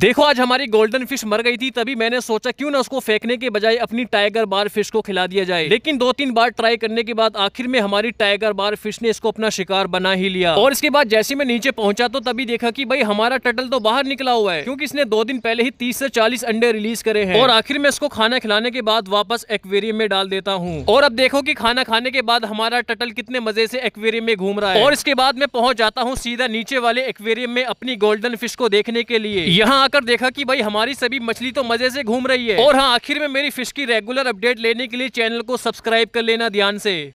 देखो आज हमारी गोल्डन फिश मर गई थी तभी मैंने सोचा क्यों ना उसको फेंकने के बजाय अपनी टाइगर बार फिश को खिला दिया जाए लेकिन दो तीन बार ट्राई करने के बाद आखिर में हमारी टाइगर बार फिश ने इसको अपना शिकार बना ही लिया और इसके बाद जैसे मैं नीचे पहुंचा तो तभी देखा कि भाई हमारा टटल तो बाहर निकला हुआ है क्यूँकी इसने दो दिन पहले ही तीस से चालीस अंडे रिलीज करे है और आखिर में इसको खाना खिलाने के बाद वापस एक्वेरियम में डाल देता हूँ और अब देखो की खाना खाने के बाद हमारा टटल कितने मजे से एक्वेरियम में घूम रहा है और इसके बाद मैं पहुँच जाता हूँ सीधा नीचे वाले एक्वेरियम में अपनी गोल्डन फिश को देखने के लिए यहाँ आकर देखा कि भाई हमारी सभी मछली तो मजे से घूम रही है और हाँ आखिर में मेरी फिश की रेगुलर अपडेट लेने के लिए चैनल को सब्सक्राइब कर लेना ध्यान से